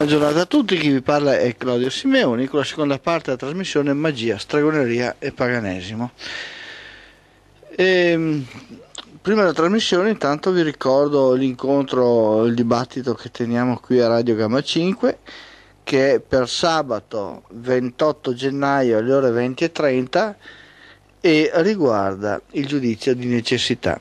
Buongiorno a tutti, chi vi parla è Claudio Simeoni con la seconda parte della trasmissione Magia, Stragoneria e Paganesimo. E, ehm, prima della trasmissione intanto vi ricordo l'incontro, il dibattito che teniamo qui a Radio Gamma 5 che è per sabato 28 gennaio alle ore 20.30 e riguarda il giudizio di necessità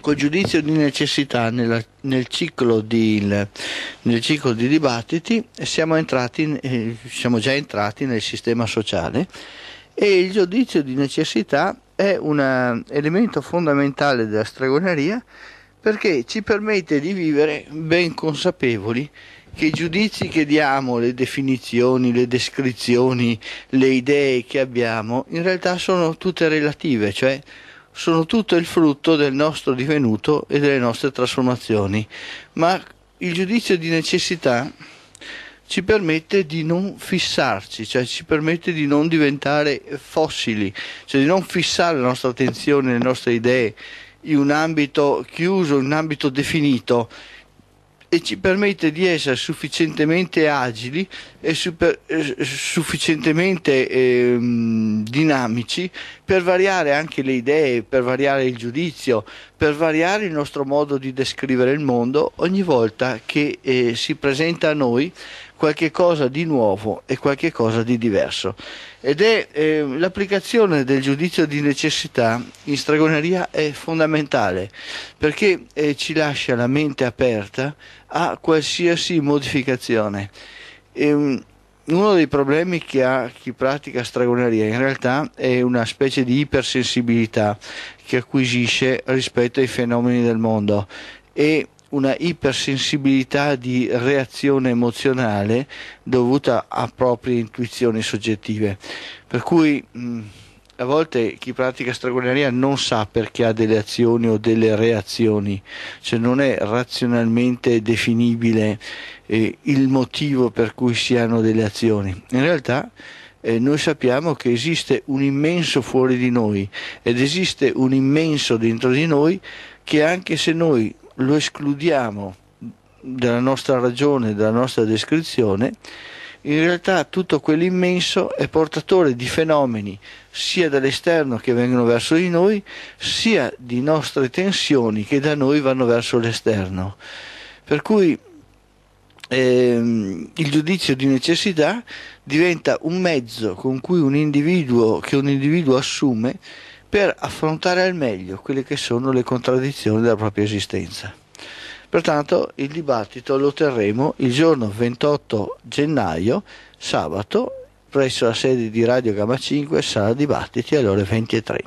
col giudizio di necessità nella, nel, ciclo di, nel, ciclo di, dibattiti siamo, entrati, eh, siamo già entrati nel sistema sociale e il giudizio di necessità è un elemento fondamentale della stregoneria perché ci permette di vivere ben consapevoli che i giudizi che diamo, le definizioni, le descrizioni, le idee che abbiamo, in realtà sono tutte relative, cioè sono tutto il frutto del nostro divenuto e delle nostre trasformazioni, ma il giudizio di necessità ci permette di non fissarci, cioè ci permette di non diventare fossili, cioè di non fissare la nostra attenzione, le nostre idee in un ambito chiuso, in un ambito definito, e ci permette di essere sufficientemente agili e super, eh, sufficientemente eh, dinamici per variare anche le idee, per variare il giudizio, per variare il nostro modo di descrivere il mondo ogni volta che eh, si presenta a noi qualche cosa di nuovo e qualche cosa di diverso. Ed è eh, l'applicazione del giudizio di necessità in stregoneria è fondamentale perché eh, ci lascia la mente aperta a qualsiasi modificazione. Ehm, uno dei problemi che ha chi pratica stragoneria in realtà è una specie di ipersensibilità che acquisisce rispetto ai fenomeni del mondo e una ipersensibilità di reazione emozionale dovuta a proprie intuizioni soggettive. Per cui mh, mm, a volte chi pratica stragonaria non sa perché ha delle azioni o delle reazioni, cioè non è razionalmente definibile eh, il motivo per cui si hanno delle azioni. In realtà eh, noi sappiamo che esiste un immenso fuori di noi ed esiste un immenso dentro di noi che anche se noi lo escludiamo dalla nostra ragione, dalla nostra descrizione, in realtà tutto quell'immenso è portatore di fenomeni sia dall'esterno che vengono verso di noi, sia di nostre tensioni che da noi vanno verso l'esterno. Per cui ehm, il giudizio di necessità diventa un mezzo con cui un individuo, che un individuo assume per affrontare al meglio quelle che sono le contraddizioni della propria esistenza. Pertanto il dibattito lo terremo il giorno 28 gennaio, sabato, presso la sede di Radio Gamma 5, sala dibattiti alle ore 20.30.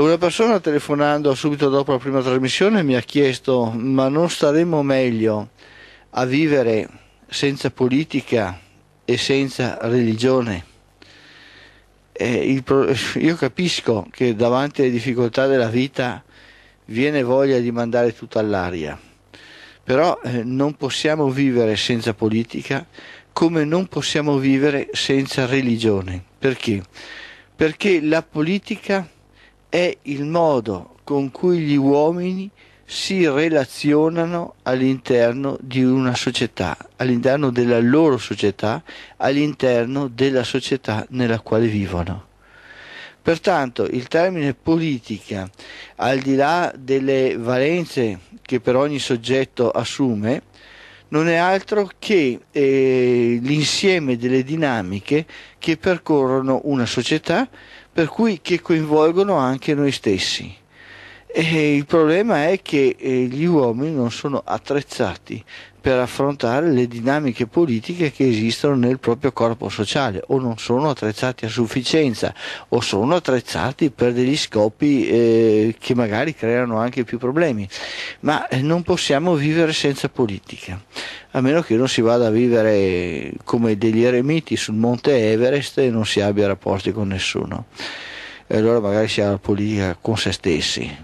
Una persona telefonando subito dopo la prima trasmissione mi ha chiesto ma non staremmo meglio a vivere senza politica e senza religione? eh, pro... io capisco che davanti alle difficoltà della vita viene voglia di mandare tutto all'aria, però eh, non possiamo vivere senza politica come non possiamo vivere senza religione. Perché? Perché la politica è il modo con cui gli uomini si relazionano all'interno di una società, all'interno della loro società, all'interno della società nella quale vivono. Pertanto il termine politica, al di là delle valenze che per ogni soggetto assume, non è altro che eh, l'insieme delle dinamiche che percorrono una società, per cui che coinvolgono anche noi stessi. E il problema è che eh, gli uomini non sono attrezzati per affrontare le dinamiche politiche che esistono nel proprio corpo sociale o non sono attrezzati a sufficienza o sono attrezzati per degli scopi eh, che magari creano anche più problemi. Ma eh, non possiamo vivere senza politica, a meno che non si vada a vivere come degli eremiti sul monte Everest e non si abbia rapporti con nessuno. E allora magari si ha la politica con se stessi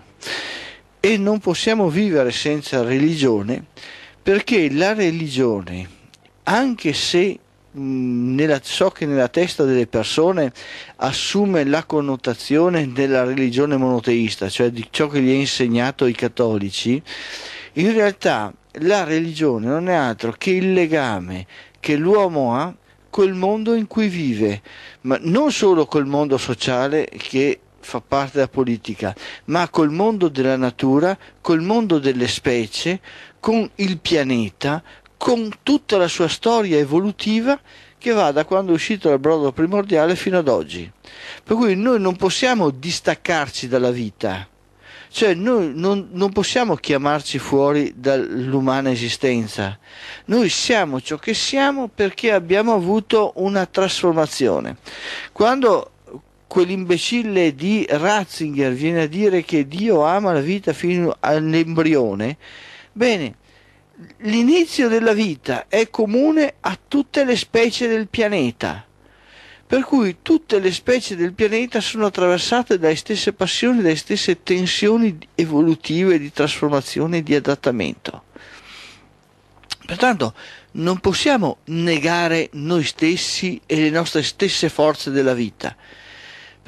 e non possiamo vivere senza religione perché la religione, anche se nella, so che nella testa delle persone assume la connotazione della religione monoteista, cioè di ciò che gli ha insegnato i cattolici, in realtà la religione non è altro che il legame che l'uomo ha col mondo in cui vive, ma non solo col mondo sociale che fa parte della politica, ma col mondo della natura, col mondo delle specie, con il pianeta, con tutta la sua storia evolutiva che va da quando è uscito dal brodo primordiale fino ad oggi. Per cui noi non possiamo distaccarci dalla vita, cioè noi non, non possiamo chiamarci fuori dall'umana esistenza. Noi siamo ciò che siamo perché abbiamo avuto una trasformazione. Quando quell'imbecille di Ratzinger viene a dire che Dio ama la vita fino all'embrione, bene, l'inizio della vita è comune a tutte le specie del pianeta. Per cui tutte le specie del pianeta sono attraversate dalle stesse passioni, dalle stesse tensioni evolutive di trasformazione e di adattamento. Pertanto non possiamo negare noi stessi e le nostre stesse forze della vita.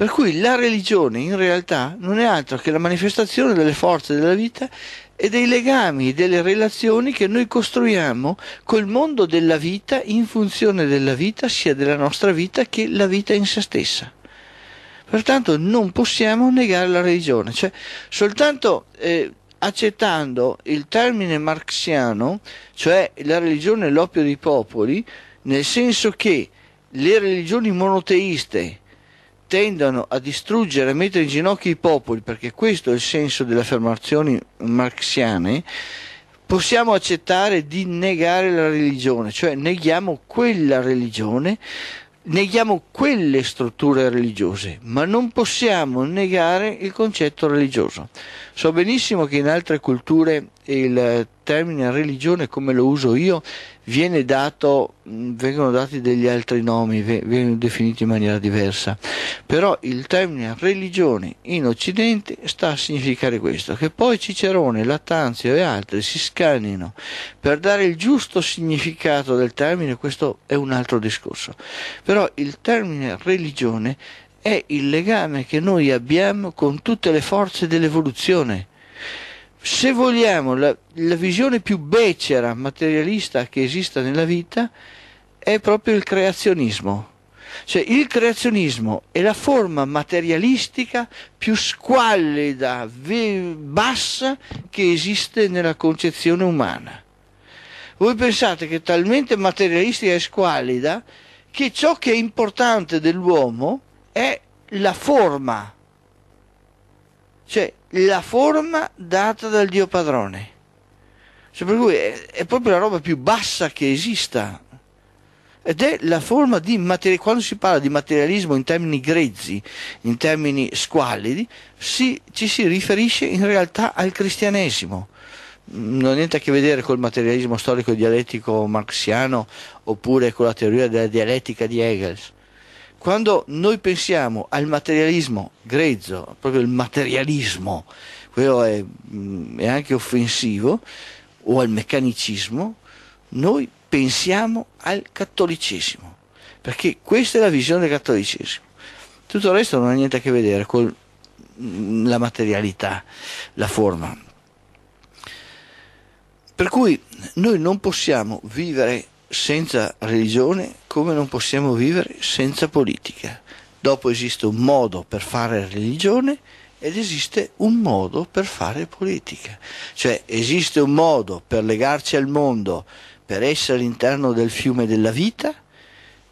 Per cui la religione in realtà non è altro che la manifestazione delle forze della vita e dei legami, delle relazioni che noi costruiamo col mondo della vita in funzione della vita, sia della nostra vita che la vita in se stessa. Pertanto non possiamo negare la religione, cioè soltanto eh, accettando il termine marxiano, cioè la religione è l'oppio dei popoli, nel senso che le religioni monoteiste tendono a distruggere a mettere in ginocchio i popoli, perché questo è il senso delle affermazioni marxiane, possiamo accettare di negare la religione, cioè neghiamo quella religione, neghiamo quelle strutture religiose, ma non possiamo negare il concetto religioso. So benissimo che in altre culture il termine religione come lo uso io viene dato, vengono dati degli altri nomi, vengono definiti in maniera diversa, però il termine religione in Occidente sta a significare questo, che poi Cicerone, Lattanzio e altri si scannino per dare il giusto significato del termine, questo è un altro discorso, però il termine religione è il legame che noi abbiamo con tutte le forze dell'evoluzione se vogliamo, la, la, visione più becera, materialista che esista nella vita è proprio il creazionismo. Cioè il creazionismo è la forma materialistica più squallida, ve, bassa che esiste nella concezione umana. Voi pensate che è talmente materialistica e squallida che ciò che è importante dell'uomo è la forma. Cioè la forma data dal Dio padrone. Cioè, per cui è, è, proprio la roba più bassa che esista. Ed è la forma di materialismo. Quando si parla di materialismo in termini grezzi, in termini squallidi, si, ci si riferisce in realtà al cristianesimo. Non ha niente a che vedere col materialismo storico dialettico marxiano oppure con la teoria della dialettica di Hegel quando noi pensiamo al materialismo grezzo, proprio il materialismo, quello è, mm, è anche offensivo, o al meccanicismo, noi pensiamo al cattolicesimo, perché questa è la visione del cattolicesimo. Tutto il resto non ha niente a che vedere con mm, la materialità, la forma. Per cui noi non possiamo vivere senza religione come non possiamo vivere senza politica. Dopo esiste un modo per fare religione ed esiste un modo per fare politica. Cioè esiste un modo per legarci al mondo, per essere all'interno del fiume della vita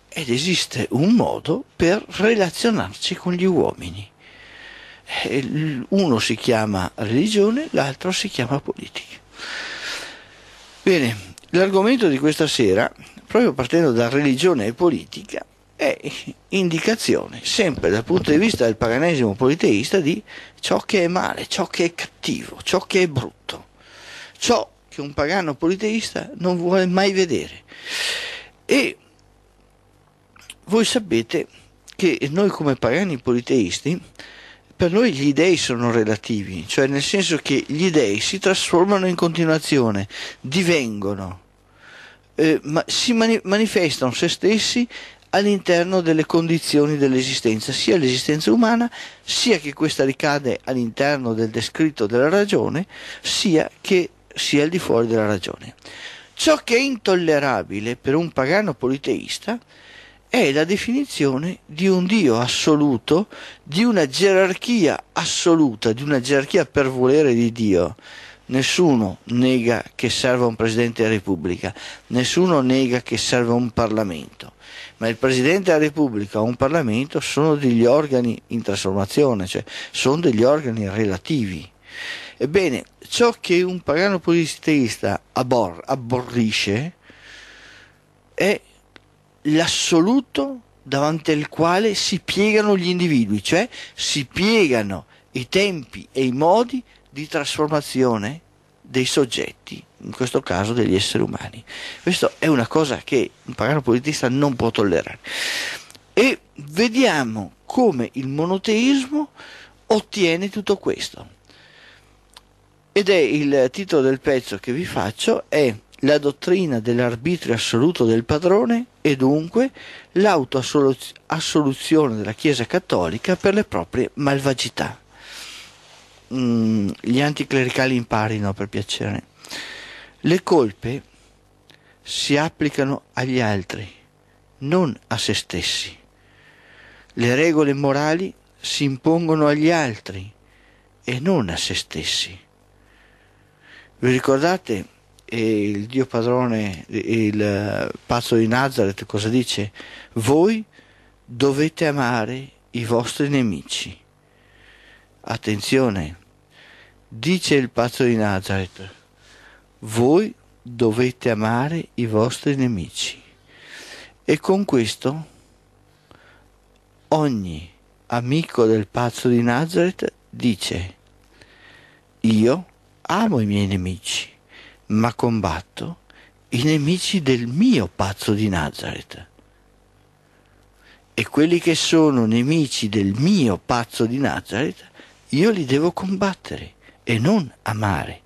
ed esiste un modo per relazionarci con gli uomini. Uno si chiama religione, l'altro si chiama politica. Bene, l'argomento di questa sera proprio partendo da religione e politica, è indicazione, sempre dal punto di vista del paganesimo politeista, di ciò che è male, ciò che è cattivo, ciò che è brutto, ciò che un pagano politeista non vuole mai vedere. E voi sapete che noi come pagani politeisti, per noi gli dei sono relativi, cioè nel senso che gli dei si trasformano in continuazione, divengono eh, ma si mani manifestano se stessi all'interno delle condizioni dell'esistenza, sia l'esistenza umana, sia che questa ricade all'interno del descritto della ragione, sia che sia al di fuori della ragione. Ciò che è intollerabile per un pagano politeista è la definizione di un Dio assoluto, di una gerarchia assoluta, di una gerarchia per volere di Dio, Nessuno nega che serva un Presidente della Repubblica, nessuno nega che serva un Parlamento, ma il Presidente della Repubblica o un Parlamento sono degli organi in trasformazione, cioè sono degli organi relativi. Ebbene, ciò che un pagano polisteista abbor abborrisce è l'assoluto davanti al quale si piegano gli individui, cioè si piegano i tempi e i modi di trasformazione dei soggetti, in questo caso degli esseri umani. Questa è una cosa che un pagano politista non può tollerare. E vediamo come il monoteismo ottiene tutto questo. Ed è il titolo del pezzo che vi faccio, è la dottrina dell'arbitrio assoluto del padrone e dunque l'autoassoluzione della Chiesa cattolica per le proprie malvagità. Mm, gli anticlericali imparino per piacere. Le colpe si applicano agli altri, non a se stessi. Le regole morali si impongono agli altri e non a se stessi. Vi ricordate eh, il Dio padrone, eh, il pazzo di Nazareth, cosa dice? Voi dovete amare i vostri nemici. Attenzione, Dice il pazzo di Nazareth, voi dovete amare i vostri nemici. E con questo ogni amico del pazzo di Nazareth dice, io amo i miei nemici, ma combatto i nemici del mio pazzo di Nazareth. E quelli che sono nemici del mio pazzo di Nazareth, io li devo combattere e non amare.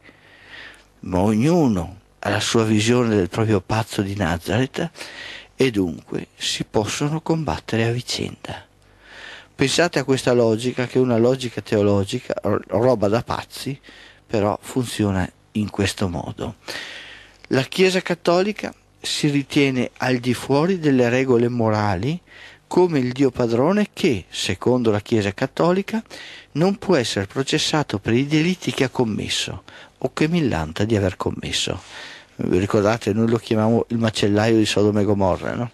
Ma ognuno ha la sua visione del proprio pazzo di Nazareth e dunque si possono combattere a vicenda. Pensate a questa logica che è una logica teologica, roba da pazzi, però funziona in questo modo. La Chiesa Cattolica si ritiene al di fuori delle regole morali come il Dio padrone che, secondo la Chiesa cattolica, non può essere processato per i delitti che ha commesso o che millanta di aver commesso. Ricordate, noi lo chiamiamo il macellaio di Sodome e Gomorra, no?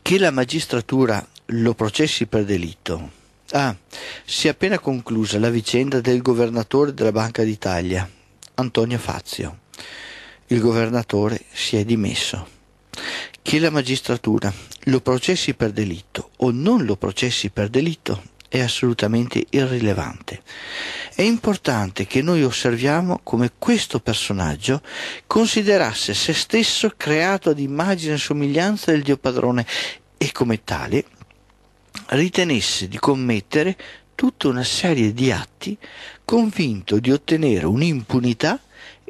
Che la magistratura lo processi per delitto. Ah, si è appena conclusa la vicenda del governatore della Banca d'Italia, Antonio Fazio. Il governatore si è dimesso che la magistratura lo processi per delitto o non lo processi per delitto è assolutamente irrilevante. È importante che noi osserviamo come questo personaggio considerasse se stesso creato ad immagine e somiglianza del Dio Padrone e come tale ritenesse di commettere tutta una serie di atti convinto di ottenere un'impunità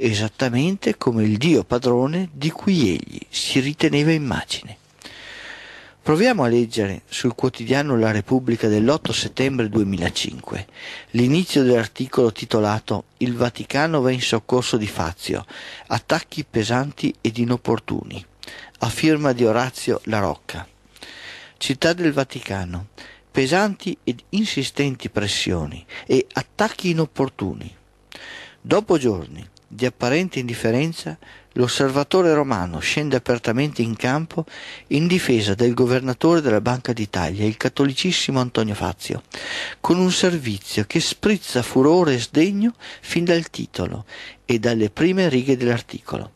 esattamente come il Dio padrone di cui egli si riteneva immagine. Proviamo a leggere sul quotidiano La Repubblica dell'8 settembre 2005 l'inizio dell'articolo titolato Il Vaticano va in soccorso di Fazio, attacchi pesanti ed inopportuni, a firma di Orazio La Rocca. Città del Vaticano, pesanti ed insistenti pressioni e attacchi inopportuni. Dopo giorni di apparente indifferenza, l'osservatore romano scende apertamente in campo in difesa del governatore della Banca d'Italia, il cattolicissimo Antonio Fazio, con un servizio che sprizza furore e sdegno fin dal titolo e dalle prime righe dell'articolo.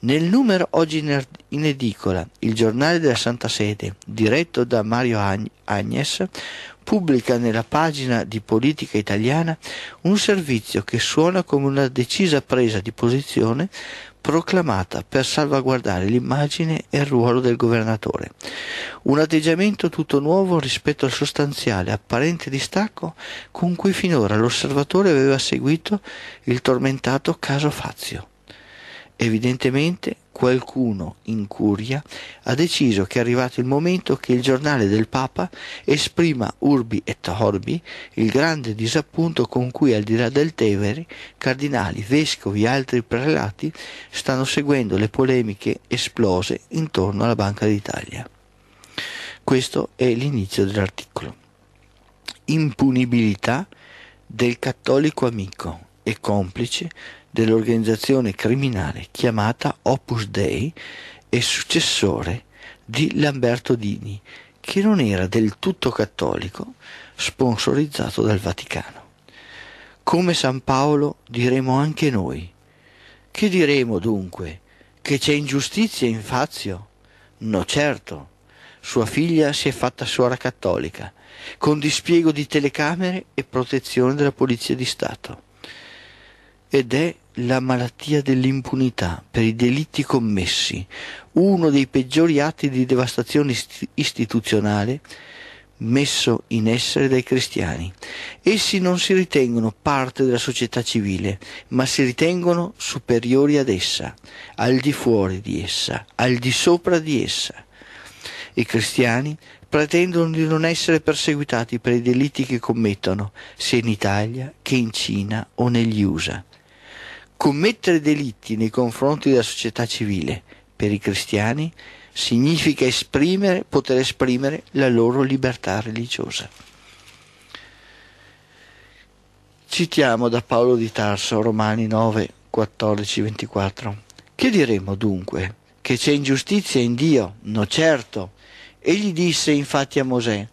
Nel numero oggi in edicola, il giornale della Santa Sede, diretto da Mario Agnes, pubblica nella pagina di politica italiana un servizio che suona come una decisa presa di posizione proclamata per salvaguardare l'immagine e il ruolo del governatore. Un atteggiamento tutto nuovo rispetto al sostanziale apparente distacco con cui finora l'osservatore aveva seguito il tormentato caso Fazio. Evidentemente qualcuno in curia ha deciso che è arrivato il momento che il giornale del Papa esprima urbi et orbi il grande disappunto con cui al di là del Tevere cardinali, vescovi e altri prelati stanno seguendo le polemiche esplose intorno alla Banca d'Italia. Questo è l'inizio dell'articolo. Impunibilità del cattolico amico e complice dell'organizzazione criminale chiamata Opus Dei e successore di Lamberto Dini, che non era del tutto cattolico, sponsorizzato dal Vaticano. Come San Paolo diremo anche noi. Che diremo dunque? Che c'è ingiustizia in Fazio? No certo. Sua figlia si è fatta suora cattolica, con dispiego di telecamere e protezione della Polizia di Stato. Ed è la malattia dell'impunità per i delitti commessi, uno dei peggiori atti di devastazione istituzionale messo in essere dai cristiani. Essi non si ritengono parte della società civile, ma si ritengono superiori ad essa, al di fuori di essa, al di sopra di essa. I cristiani pretendono di non essere perseguitati per i delitti che commettono, sia in Italia che in Cina o negli USA. Commettere delitti nei confronti della società civile per i cristiani significa esprimere, poter esprimere la loro libertà religiosa. Citiamo da Paolo di Tarso, Romani 9, 14, 24. Che diremo dunque? Che c'è ingiustizia in Dio? No certo. Egli disse infatti a Mosè,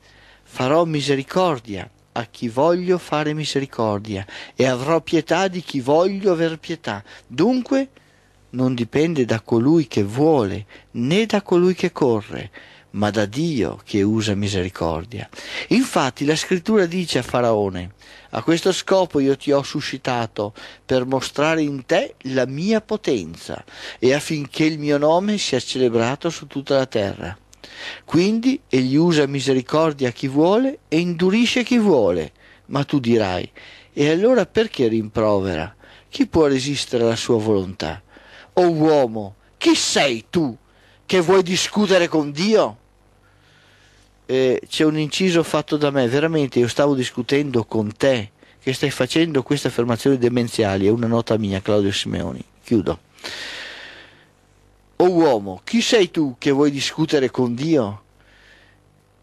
farò misericordia a chi voglio fare misericordia e avrò pietà di chi voglio aver pietà. Dunque non dipende da colui che vuole né da colui che corre, ma da Dio che usa misericordia. Infatti la scrittura dice a Faraone, a questo scopo io ti ho suscitato per mostrare in te la mia potenza e affinché il mio nome sia celebrato su tutta la terra. Quindi egli usa misericordia a chi vuole e indurisce chi vuole. Ma tu dirai, e allora perché rimprovera? Chi può resistere alla sua volontà? O oh uomo, chi sei tu che vuoi discutere con Dio? Eh, c'è un inciso fatto da me, veramente io stavo discutendo con te che stai facendo queste affermazioni demenziali, è una nota mia, Claudio Simeoni. Chiudo. O uomo, chi sei tu che vuoi discutere con Dio?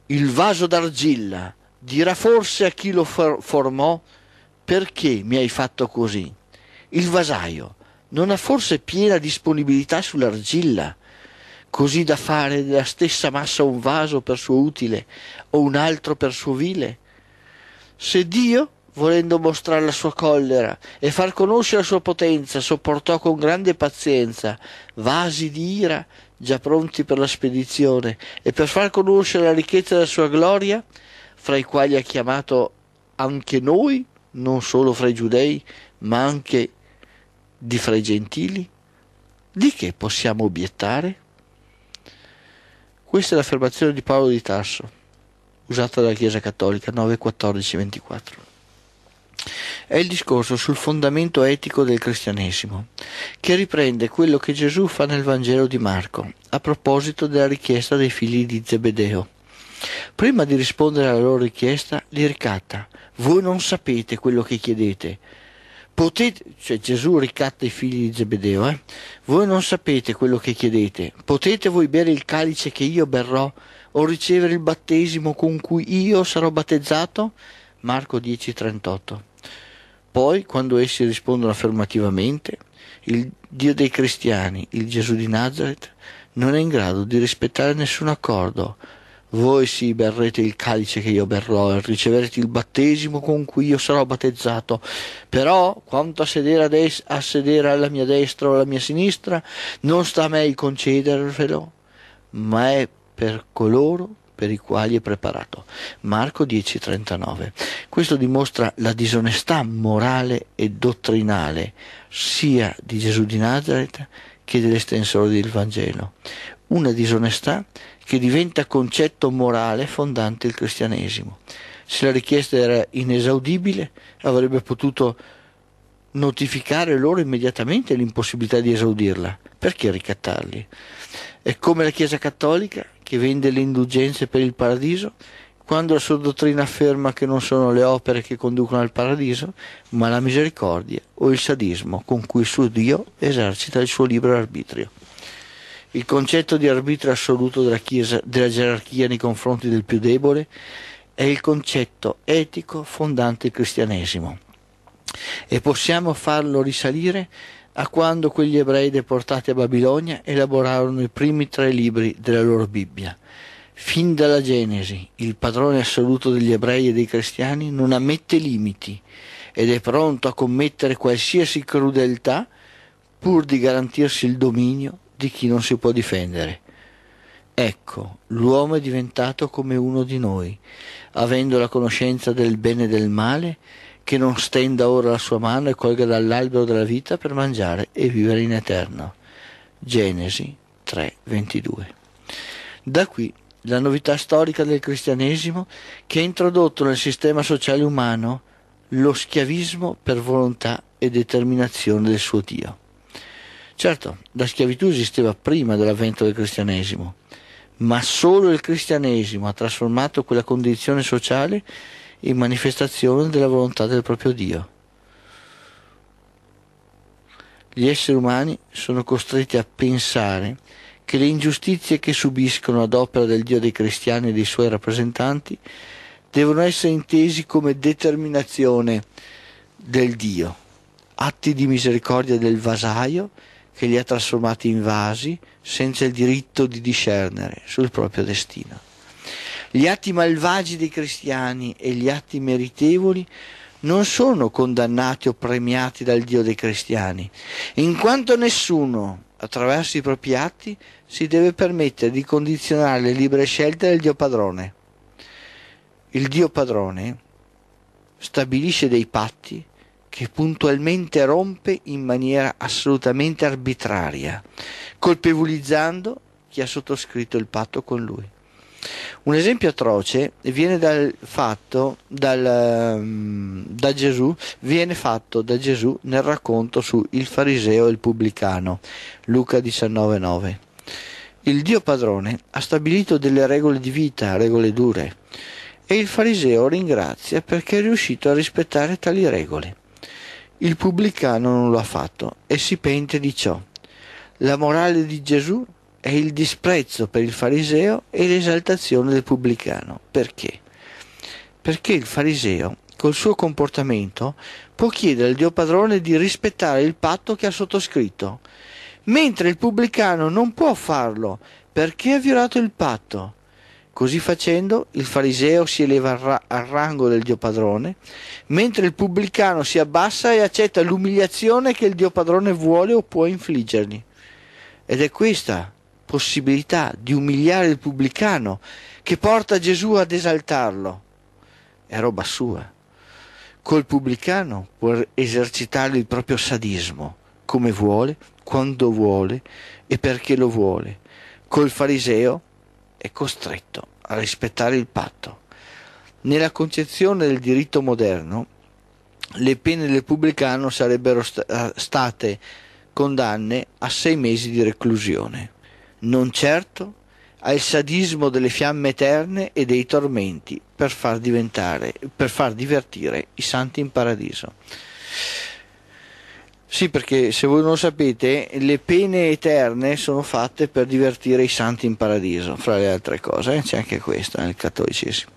Il vaso d'argilla dirà forse a chi lo for- formò perché mi hai fatto così. Il vasaio non ha forse piena disponibilità sull'argilla, così da fare della stessa massa un vaso per suo utile o un altro per suo vile? Se Dio volendo mostrare la sua collera e far conoscere la sua potenza, sopportò con grande pazienza vasi di ira già pronti per la spedizione e per far conoscere la ricchezza della sua gloria, fra i quali ha chiamato anche noi, non solo fra i giudei, ma anche di fra i gentili? Di che possiamo obiettare? Questa è l'affermazione di Paolo di Tarso, usata dalla Chiesa Cattolica 9, 14, 24. È il discorso sul fondamento etico del cristianesimo, che riprende quello che Gesù fa nel Vangelo di Marco, a proposito della richiesta dei figli di Zebedeo. Prima di rispondere alla loro richiesta, li ricatta. Voi non sapete quello che chiedete. Potete, cioè Gesù ricatta i figli di Zebedeo, eh? voi non sapete quello che chiedete. Potete voi bere il calice che io berrò o ricevere il battesimo con cui io sarò battezzato? Marco 10:38. Poi, quando essi rispondono affermativamente, il Dio dei cristiani, il Gesù di Nazareth, non è in grado di rispettare nessun accordo. Voi sì berrete il calice che io berrò e riceverete il battesimo con cui io sarò battezzato. Però, quanto a sedere, a, des- a sedere alla mia destra o alla mia sinistra, non sta a me il concedervelo, ma è per coloro per i quali è preparato. Marco 10:39. Questo dimostra la disonestà morale e dottrinale sia di Gesù di Nazareth che dell'estensore del Vangelo. Una disonestà che diventa concetto morale fondante il cristianesimo. Se la richiesta era inesaudibile, avrebbe potuto notificare loro immediatamente l'impossibilità di esaudirla. Perché ricattarli? È come la Chiesa cattolica che vende le indulgenze per il paradiso, quando la sua dottrina afferma che non sono le opere che conducono al paradiso, ma la misericordia o il sadismo con cui il suo Dio esercita il suo libero arbitrio. Il concetto di arbitrio assoluto della, chiesa, della gerarchia nei confronti del più debole è il concetto etico fondante il cristianesimo e possiamo farlo risalire a quando quegli ebrei deportati a Babilonia elaborarono i primi tre libri della loro Bibbia. Fin dalla Genesi, il padrone assoluto degli ebrei e dei cristiani non ammette limiti ed è pronto a commettere qualsiasi crudeltà pur di garantirsi il dominio di chi non si può difendere. Ecco, l'uomo è diventato come uno di noi, avendo la conoscenza del bene e del male, che non stenda ora la sua mano e colga dall'albero della vita per mangiare e vivere in eterno. Genesi 3:22. Da qui la novità storica del cristianesimo che ha introdotto nel sistema sociale umano lo schiavismo per volontà e determinazione del suo Dio. Certo, la schiavitù esisteva prima dell'avvento del cristianesimo, ma solo il cristianesimo ha trasformato quella condizione sociale in manifestazione della volontà del proprio Dio. Gli esseri umani sono costretti a pensare che le ingiustizie che subiscono ad opera del Dio dei cristiani e dei suoi rappresentanti devono essere intesi come determinazione del Dio, atti di misericordia del vasaio che li ha trasformati in vasi senza il diritto di discernere sul proprio destino. Gli atti malvagi dei cristiani e gli atti meritevoli non sono condannati o premiati dal Dio dei cristiani, in quanto nessuno, attraverso i propri atti, si deve permettere di condizionare le libere scelte del Dio padrone. Il Dio padrone stabilisce dei patti che puntualmente rompe in maniera assolutamente arbitraria, colpevolizzando chi ha sottoscritto il patto con lui. Un esempio atroce viene dal fatto dal, ehm, da Gesù, viene fatto da Gesù nel racconto su Il fariseo e il pubblicano, Luca 19:9. Il Dio padrone ha stabilito delle regole di vita, regole dure, e il fariseo ringrazia perché è riuscito a rispettare tali regole. Il pubblicano non lo ha fatto e si pente di ciò. La morale di Gesù è il disprezzo per il fariseo e l'esaltazione del pubblicano. Perché? Perché il fariseo, col suo comportamento, può chiedere al Dio padrone di rispettare il patto che ha sottoscritto, mentre il pubblicano non può farlo perché ha violato il patto. Così facendo, il fariseo si eleva al, ra- al, rango del Dio padrone, mentre il pubblicano si abbassa e accetta l'umiliazione che il Dio padrone vuole o può infliggergli. Ed è questa possibilità di umiliare il pubblicano che porta Gesù ad esaltarlo. È roba sua. Col pubblicano può esercitare il proprio sadismo, come vuole, quando vuole e perché lo vuole. Col fariseo è costretto a rispettare il patto. Nella concezione del diritto moderno, le pene del pubblicano sarebbero st- state condanne a sei mesi di reclusione non certo al sadismo delle fiamme eterne e dei tormenti per far, per far divertire i santi in paradiso. Sì, perché se voi non lo sapete, le pene eterne sono fatte per divertire i santi in paradiso, fra le altre cose, c'è anche questa nel cattolicesimo.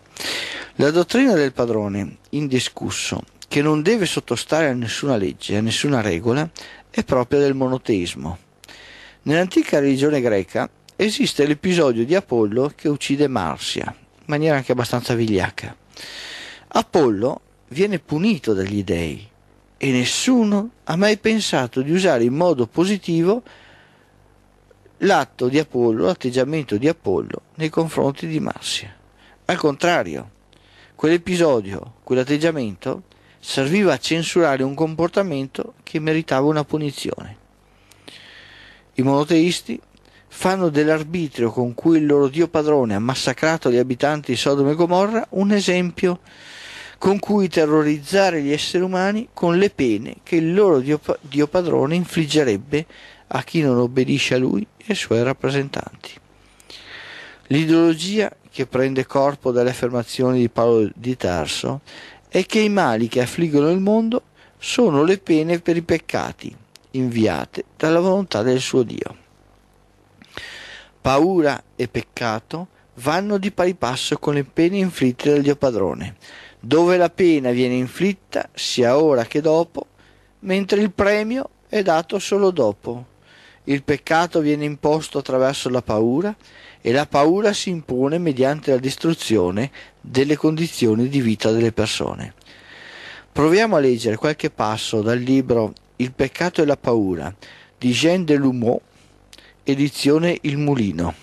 La dottrina del padrone, indiscusso, che non deve sottostare a nessuna legge, a nessuna regola, è propria del monoteismo Nell'antica religione greca esiste l'episodio di Apollo che uccide Marsia, in maniera anche abbastanza vigliacca. Apollo viene punito dagli dei e nessuno ha mai pensato di usare in modo positivo l'atto di Apollo, l'atteggiamento di Apollo nei confronti di Marsia. Al contrario, quell'episodio, quell'atteggiamento serviva a censurare un comportamento che meritava una punizione. I monoteisti fanno dell'arbitrio con cui il loro Dio padrone ha massacrato gli abitanti di Sodoma e Gomorra un esempio con cui terrorizzare gli esseri umani con le pene che il loro Dio, Dio padrone infliggerebbe a chi non obbedisce a lui e ai suoi rappresentanti. L'ideologia che prende corpo dalle affermazioni di Paolo di Tarso è che i mali che affliggono il mondo sono le pene per i peccati inviate dalla volontà del suo Dio. Paura e peccato vanno di pari passo con le pene inflitte dal Dio padrone, dove la pena viene inflitta sia ora che dopo, mentre il premio è dato solo dopo. Il peccato viene imposto attraverso la paura e la paura si impone mediante la distruzione delle condizioni di vita delle persone. Proviamo a leggere qualche passo dal libro il peccato e la paura di Jean Delumeau, edizione Il Mulino.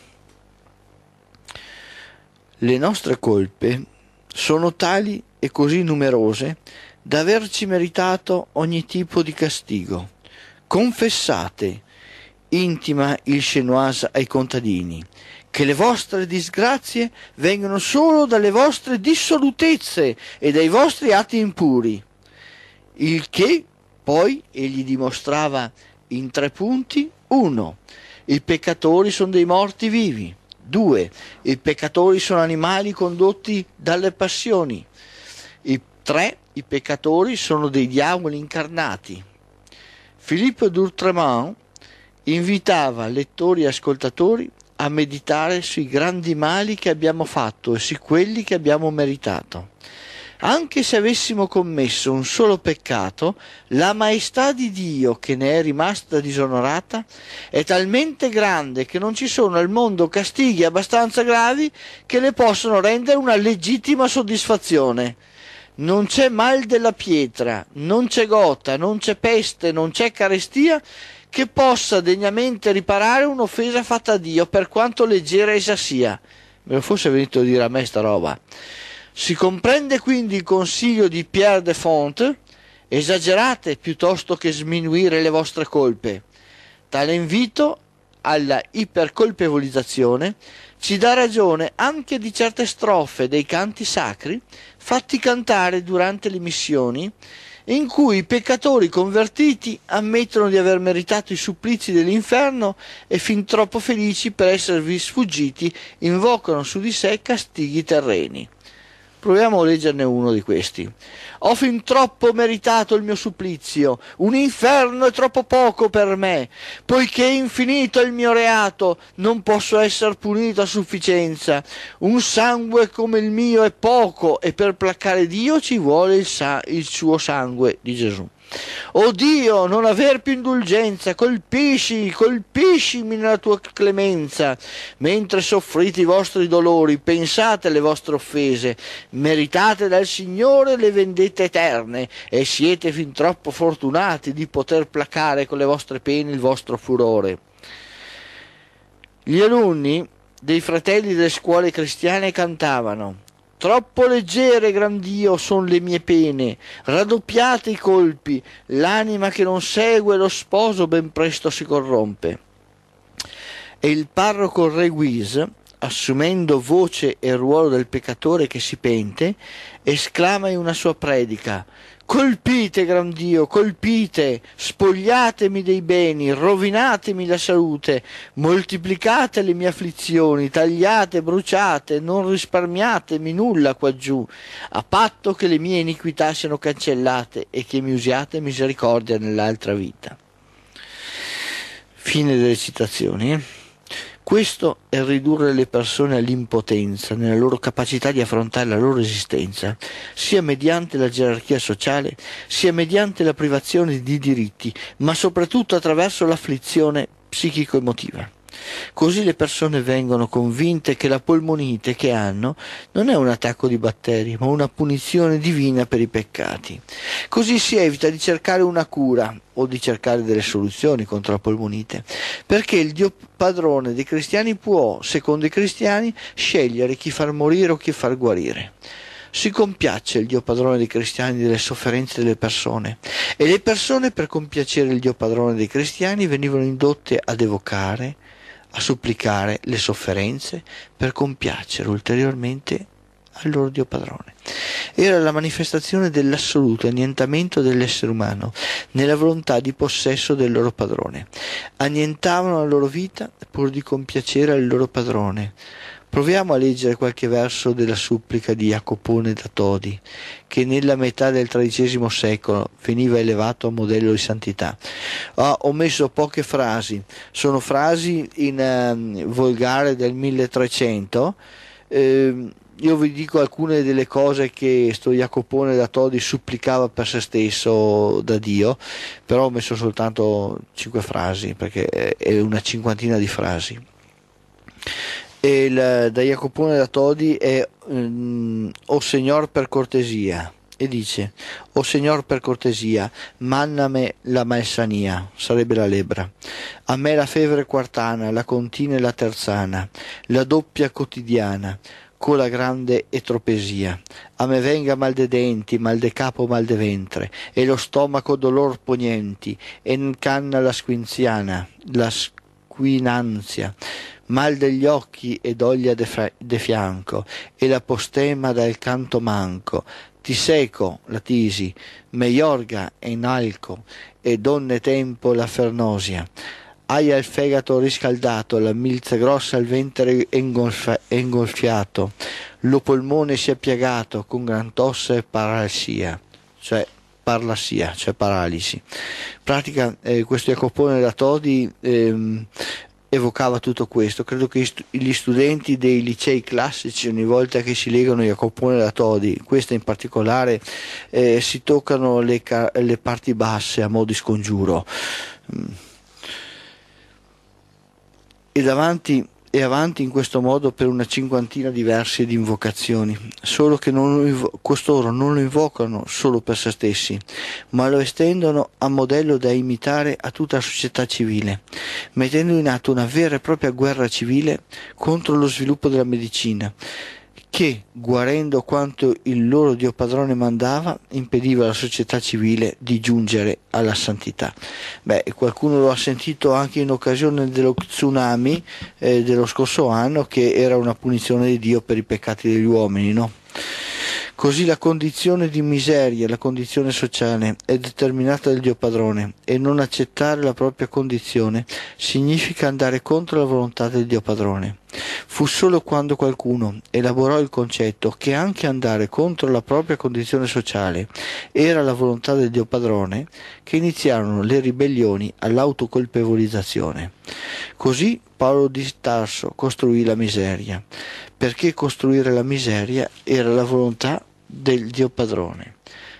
Le nostre colpe sono tali e così numerose da averci meritato ogni tipo di castigo. Confessate, intima il Chenoise ai contadini, che le vostre disgrazie vengono solo dalle vostre dissolutezze e dai vostri atti impuri, il che poi egli dimostrava in tre punti, 1. I peccatori sono dei morti vivi. 2. I peccatori sono animali condotti dalle passioni. 3. I peccatori sono dei diavoli incarnati. Philippe d'Oultremont invitava lettori e ascoltatori a meditare sui grandi mali che abbiamo fatto e su quelli che abbiamo meritato. Anche se avessimo commesso un solo peccato, la maestà di Dio che ne è rimasta disonorata è talmente grande che non ci sono al mondo castighi abbastanza gravi che le possono rendere una legittima soddisfazione. Non c'è mal della pietra, non c'è gota, non c'è peste, non c'è carestia che possa degnamente riparare un'offesa fatta a Dio, per quanto leggera essa sia. Me lo fosse venuto a dire a me sta roba. Si comprende quindi il consiglio di Pierre de Font, esagerate piuttosto che sminuire le vostre colpe. Tale invito alla ipercolpevolizzazione ci dà ragione anche di certe strofe dei canti sacri fatti cantare durante le missioni in cui i peccatori convertiti ammettono di aver meritato i supplizi dell'inferno e fin troppo felici per esservi sfuggiti invocano su di sé castighi terreni. Proviamo a leggerne uno di questi. Ho fin troppo meritato il mio supplizio, un inferno è troppo poco per me, poiché è infinito il mio reato, non posso essere punito a sufficienza. Un sangue come il mio è poco e per placare Dio ci vuole il, sa- il suo sangue di Gesù. O Dio, non aver più indulgenza, colpisci, colpiscimi nella tua clemenza. Mentre soffrite i vostri dolori, pensate alle vostre offese, meritate dal Signore le vendette eterne e siete fin troppo fortunati di poter placare con le vostre pene il vostro furore. Gli alunni dei fratelli delle scuole cristiane cantavano Troppo leggere, gran Dio, son le mie pene, raddoppiate i colpi, l'anima che non segue lo sposo ben presto si corrompe. E il parroco Re Guise, assumendo voce e ruolo del peccatore che si pente, esclama in una sua predica Colpite, gran Dio, colpite, spogliatemi dei beni, rovinatemi la salute, moltiplicate le mie afflizioni, tagliate, bruciate, non risparmiatemi nulla quaggiù, a patto che le mie iniquità siano cancellate e che mi usiate misericordia nell'altra vita. Fine delle citazioni. Questo è ridurre le persone all'impotenza nella loro capacità di affrontare la loro esistenza, sia mediante la gerarchia sociale, sia mediante la privazione di diritti, ma soprattutto attraverso l'afflizione psichico-emotiva. Così le persone vengono convinte che la polmonite che hanno non è un attacco di batteri, ma una punizione divina per i peccati. Così si evita di cercare una cura o di cercare delle soluzioni contro la polmonite, perché il Dio padrone dei cristiani può, secondo i cristiani, scegliere chi far morire o chi far guarire si compiace il Dio padrone dei cristiani delle sofferenze delle persone e le persone per compiacere il Dio padrone dei cristiani venivano indotte ad evocare, a supplicare le sofferenze per compiacere ulteriormente al loro Dio padrone. Era la manifestazione dell'assoluto annientamento dell'essere umano nella volontà di possesso del loro padrone. Annientavano la loro vita pur di compiacere al loro padrone, Proviamo a leggere qualche verso della supplica di Jacopone da Todi, che nella metà del XIII secolo veniva elevato a modello di santità. Ah, ho messo poche frasi, sono frasi in eh, volgare del 1300. Eh, io vi dico alcune delle cose che sto Jacopone da Todi supplicava per se stesso da Dio, però ho messo soltanto cinque frasi, perché è una cinquantina di frasi e il, da Jacopone da Todi è O Signor per cortesia e dice O Signor per cortesia manname la malsania sarebbe la lebra a me la fevre quartana la contina e la terzana la doppia quotidiana con la grande etropesia. A me venga mal de denti, mal de capo, mal de ventre, e lo stomaco dolor ponienti, e n canna la squinziana, la squinziana inquinanzia, mal degli occhi e doglia de, fra- de fianco, e la postema dal canto manco, ti seco la tisi, meiorga e inalco, e donne tempo la fernosia. Hai al fegato riscaldato, la milza grossa al ventre engolfa- engolfiato, lo polmone si è piegato con gran tosse e paralisia. Cioè, parlassia, cioè paralisi. In pratica eh, questo Jacopone da Todi ehm, evocava tutto questo. Credo che gli studenti dei licei classici, ogni volta che si legano Jacopone da Todi, questa in particolare, eh, si toccano le, le, parti basse a modo di scongiuro. Mm. E davanti e avanti in questo modo per una cinquantina di versi di invocazioni, solo che non invo- costoro non lo invocano solo per se stessi, ma lo estendono a modello da imitare a tutta la società civile, mettendo in atto una vera e propria guerra civile contro lo sviluppo della medicina, che, guarendo quanto il loro Dio padrone mandava, impediva alla società civile di giungere alla santità. Beh, qualcuno lo ha sentito anche in occasione dello tsunami eh, dello scorso anno, che era una punizione di Dio per i peccati degli uomini, no? Così la condizione di miseria, la condizione sociale, è determinata dal Dio Padrone e non accettare la propria condizione significa andare contro la volontà del Dio Padrone. Fu solo quando qualcuno elaborò il concetto che anche andare contro la propria condizione sociale era la volontà del Dio Padrone che iniziarono le ribellioni all'autocolpevolizzazione. Così Paolo di Tarso costruì la miseria, perché costruire la miseria era la volontà del Dio padrone.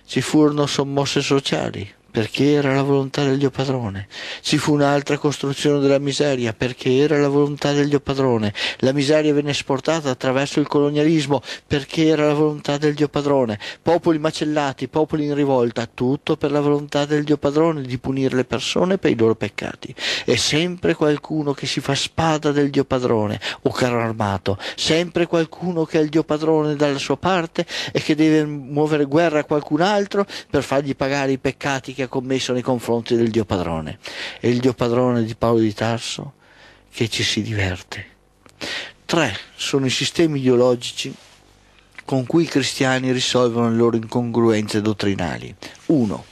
Ci furono sommosse sociali, perché era la volontà del Dio padrone. Ci fu un'altra costruzione della miseria, perché era la volontà del Dio padrone. La miseria venne esportata attraverso il colonialismo, perché era la volontà del Dio padrone. Popoli macellati, popoli in rivolta, tutto per la volontà del Dio padrone di punire le persone per i loro peccati. E sempre qualcuno che si fa spada del Dio padrone o carro armato, sempre qualcuno che ha il Dio padrone dalla sua parte e che deve muovere guerra a qualcun altro per fargli pagare i peccati che che ha commesso nei confronti del Dio padrone. E il Dio padrone di Paolo di Tarso che ci si diverte. Tre sono i sistemi ideologici con cui i cristiani risolvono le loro incongruenze dottrinali. Uno,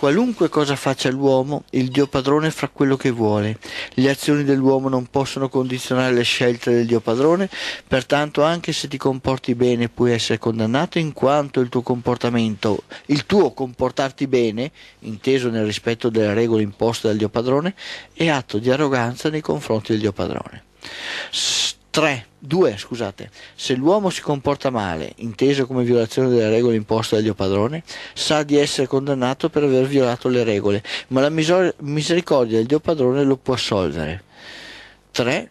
Qualunque cosa faccia l'uomo, il Dio padrone fa quello che vuole. Le azioni dell'uomo non possono condizionare le scelte del Dio padrone, pertanto anche se ti comporti bene puoi essere condannato in quanto il tuo comportamento, il tuo comportarti bene, inteso nel rispetto delle regole imposte dal Dio padrone, è atto di arroganza nei confronti del Dio padrone. 3. 2. Scusate. Se l'uomo si comporta male, inteso come violazione delle regole imposte dal Dio padrone, sa di essere condannato per aver violato le regole, ma la misor- misericordia del Dio padrone lo può assolvere. 3.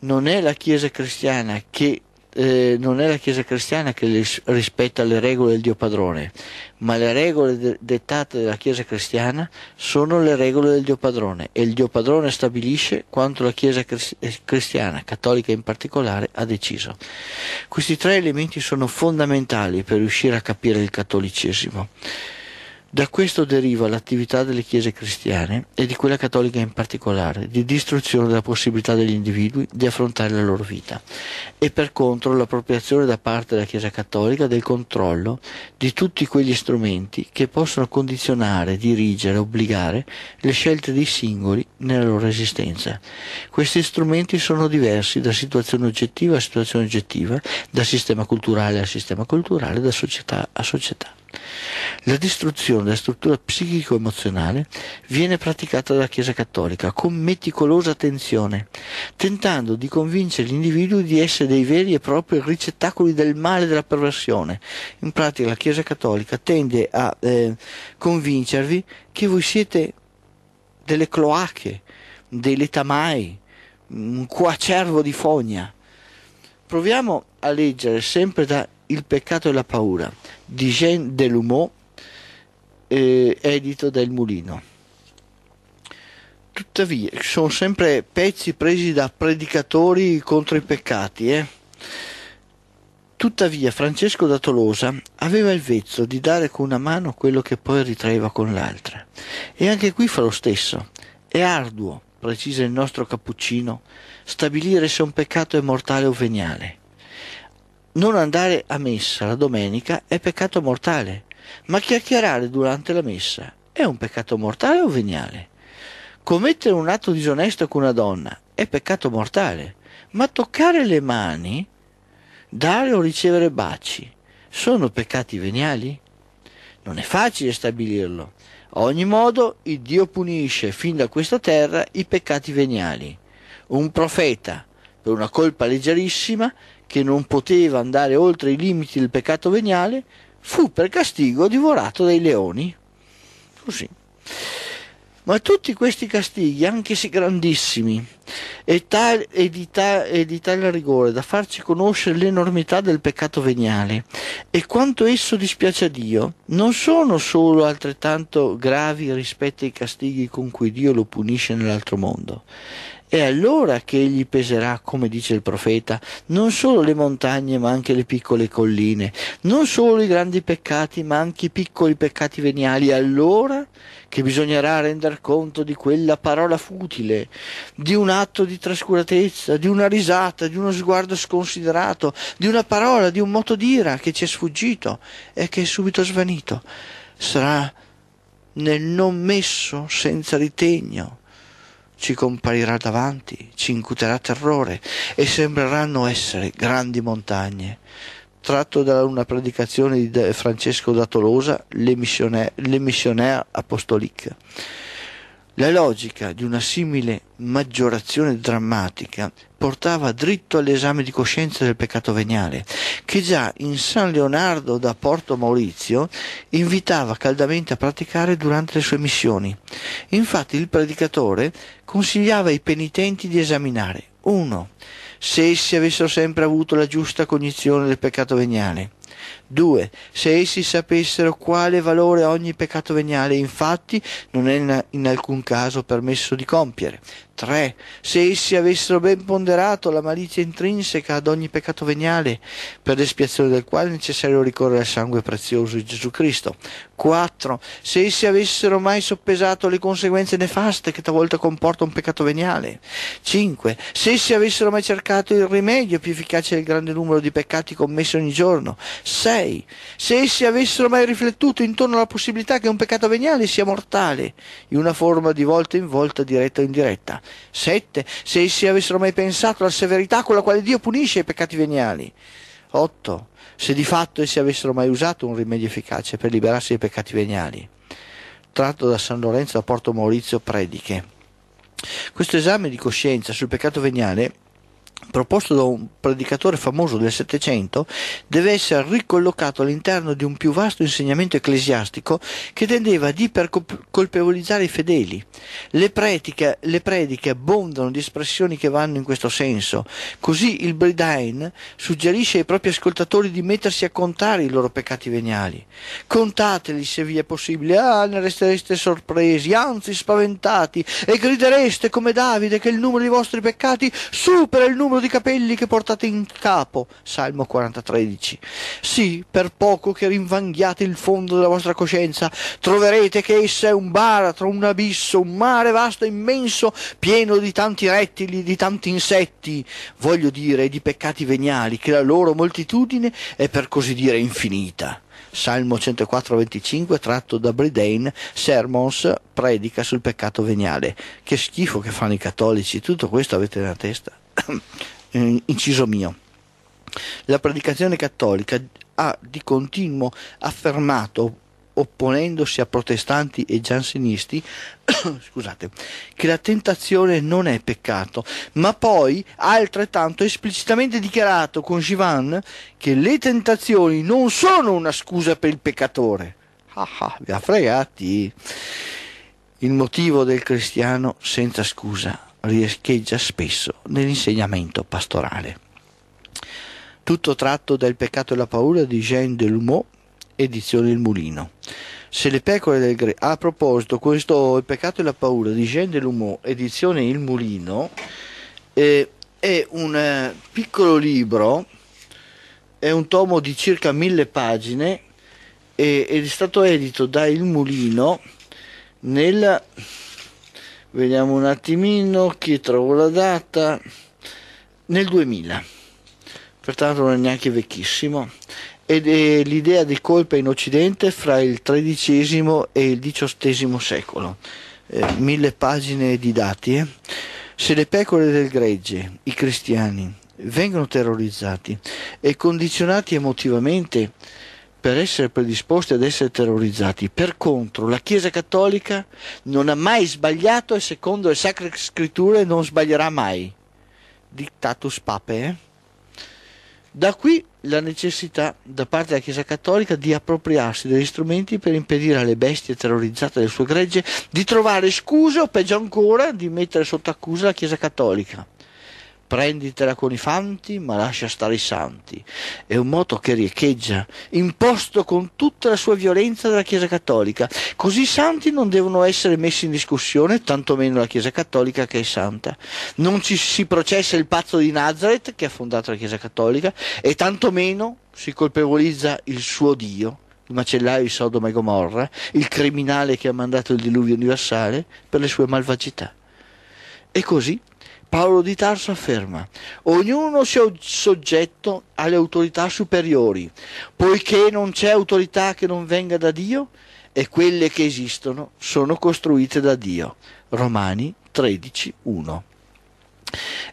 Non è la Chiesa cristiana che eh, non è la Chiesa cristiana che rispetta le regole del Dio padrone, ma le regole de- dettate dalla Chiesa cristiana sono le regole del Dio padrone e il Dio padrone stabilisce quanto la Chiesa cri- eh, cristiana, cattolica in particolare, ha deciso. Questi tre elementi sono fondamentali per riuscire a capire il cattolicesimo. Da questo deriva l'attività delle chiese cristiane e di quella cattolica in particolare, di distruzione della possibilità degli individui di affrontare la loro vita e per contro l'appropriazione da parte della Chiesa cattolica del controllo di tutti quegli strumenti che possono condizionare, dirigere, obbligare le scelte dei singoli nella loro esistenza. Questi strumenti sono diversi da situazione oggettiva a situazione oggettiva, da sistema culturale a sistema culturale, da società a società. La distruzione della struttura psichico-emozionale viene praticata dalla Chiesa Cattolica con meticolosa attenzione, tentando di convincere gli individui di essere dei veri e propri ricettacoli del male e della perversione. In pratica la Chiesa Cattolica tende a eh, convincervi che voi siete delle cloache, dei letamai, un coacervo di fogna. Proviamo a leggere sempre da Il peccato e la paura di Jean Delumeau, eh, edito del Mulino. Tuttavia, sono sempre pezzi presi da predicatori contro i peccati. Eh? Tuttavia, Francesco da Tolosa aveva il vezzo di dare con una mano quello che poi ritraeva con l'altra. E anche qui fa lo stesso. È arduo, precisa il nostro cappuccino, stabilire se un peccato è mortale o veniale non andare a messa la domenica è peccato mortale, ma chiacchierare durante la messa è un peccato mortale o veniale? Commettere un atto disonesto con una donna è peccato mortale, ma toccare le mani, dare o ricevere baci, sono peccati veniali? Non è facile stabilirlo. A ogni modo, il Dio punisce fin da questa terra i peccati veniali. Un profeta, per una colpa leggerissima, che non poteva andare oltre i limiti del peccato veniale, fu per castigo divorato dai leoni. Così. Ma tutti questi castighi, anche se grandissimi, e, tal, e, di, ta, e di tale rigore da farci conoscere l'enormità del peccato veniale e quanto esso dispiace a Dio, non sono solo altrettanto gravi rispetto ai castighi con cui Dio lo punisce nell'altro mondo, è allora che egli peserà, come dice il profeta, non solo le montagne ma anche le piccole colline, non solo i grandi peccati ma anche i piccoli peccati veniali. È allora che bisognerà render conto di quella parola futile, di un atto di trascuratezza, di una risata, di uno sguardo sconsiderato, di una parola, di un moto d'ira che ci è sfuggito e che è subito svanito. Sarà nel non messo senza ritegno ci comparirà davanti, ci incuterà terrore e sembreranno essere grandi montagne. Tratto da una predicazione di Francesco da Tolosa, Le missionaire Apostolique. La logica di una simile maggiorazione drammatica portava dritto all'esame di coscienza del peccato veniale, che già in San Leonardo da Porto Maurizio invitava caldamente a praticare durante le sue missioni. Infatti il predicatore consigliava ai penitenti di esaminare 1. Se essi avessero sempre avuto la giusta cognizione del peccato veniale 2. Se essi sapessero quale valore ogni peccato veniale, infatti, non è in alcun caso permesso di compiere. 3. Se essi avessero ben ponderato la malizia intrinseca ad ogni peccato veniale, per l'espiazione del quale è necessario ricorrere al sangue prezioso di Gesù Cristo. 4. Se essi avessero mai soppesato le conseguenze nefaste che talvolta comporta un peccato veniale. 5. Se essi avessero mai cercato il rimedio più efficace del grande numero di peccati commessi ogni giorno. 6. Se essi avessero mai riflettuto intorno alla possibilità che un peccato veniale sia mortale, in una forma di volta in volta, diretta o indiretta. 7. Se essi avessero mai pensato alla severità con la quale Dio punisce i peccati veniali. 8. Se di fatto essi avessero mai usato un rimedio efficace per liberarsi dai peccati veniali. Tratto da San Lorenzo a Porto Maurizio Prediche. Questo esame di coscienza sul peccato veniale proposto da un predicatore famoso del Settecento, deve essere ricollocato all'interno di un più vasto insegnamento ecclesiastico che tendeva ad ipercolpevolizzare i fedeli. Le, prediche, le prediche abbondano di espressioni che vanno in questo senso. Così il Bridain suggerisce ai propri ascoltatori di mettersi a contare i loro peccati veniali. Contateli se vi è possibile, ah, ne restereste sorpresi, anzi spaventati, e gridereste come Davide che il numero dei vostri peccati supera il numero numero di capelli che portate in capo. Salmo 43. Sì, per poco che rinvanghiate il fondo della vostra coscienza, troverete che essa è un baratro, un abisso, un mare vasto e immenso, pieno di tanti rettili, di tanti insetti, voglio dire, di peccati veniali, che la loro moltitudine è per così dire infinita. Salmo 104,25 tratto da Bridane, Sermons, predica sul peccato veniale. Che schifo che fanno i cattolici, tutto questo avete nella testa. Eh, inciso mio. La predicazione cattolica ha di continuo affermato opponendosi a protestanti e giansenisti, scusate, che la tentazione non è peccato, ma poi ha altrettanto esplicitamente dichiarato con Givan che le tentazioni non sono una scusa per il peccatore. Ah, ah, vi ha fregati. Il motivo del cristiano senza scusa riescheggia spesso nell'insegnamento pastorale. Tutto tratto dal Peccato e la paura di Jean Delumeau, edizione Il Mulino. Se le pecore del Gre... a proposito, questo Il Peccato e la paura di Jean Delumeau, edizione Il Mulino, eh, è un eh, piccolo libro, è un tomo di circa mille pagine, ed è stato edito da Il Mulino nel vediamo un attimino chi trovo la data nel 2000 pertanto non è neanche vecchissimo ed è l'idea di colpa in occidente fra il XIII e il XVIII secolo eh, mille pagine di dati eh? se le pecore del gregge i cristiani vengono terrorizzati e condizionati emotivamente per essere predisposti ad essere terrorizzati. Per contro, la Chiesa Cattolica non ha mai sbagliato e secondo le sacre scritture non sbaglierà mai. Dictatus pape. Eh? Da qui la necessità da parte della Chiesa Cattolica di appropriarsi degli strumenti per impedire alle bestie terrorizzate del suo gregge di trovare scuse o peggio ancora di mettere sotto accusa la Chiesa Cattolica prenditela con i fanti, ma lascia stare i santi. È un moto che riecheggia, imposto con tutta la sua violenza dalla Chiesa Cattolica. Così i santi non devono essere messi in discussione, tantomeno la Chiesa Cattolica che è santa. Non ci si processa il pazzo di Nazareth che ha fondato la Chiesa Cattolica e tantomeno si colpevolizza il suo Dio il macellaio di Sodoma e Gomorra, il criminale che ha mandato il diluvio universale per le sue malvagità. E così Paolo di Tarso afferma, ognuno sia soggetto alle autorità superiori, poiché non c'è autorità che non venga da Dio e quelle che esistono sono costruite da Dio. Romani 13, 1.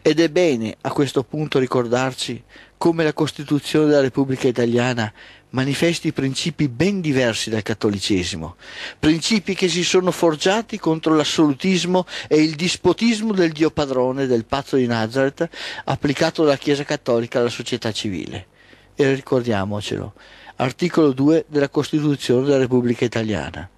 Ed è bene a questo punto ricordarci come la Costituzione della Repubblica Italiana manifesti principi ben diversi dal cattolicesimo, principi che si sono forgiati contro l'assolutismo e il dispotismo del Dio padrone del patto di Nazareth applicato dalla Chiesa cattolica alla società civile e ricordiamocelo. Articolo 2 della Costituzione della Repubblica Italiana.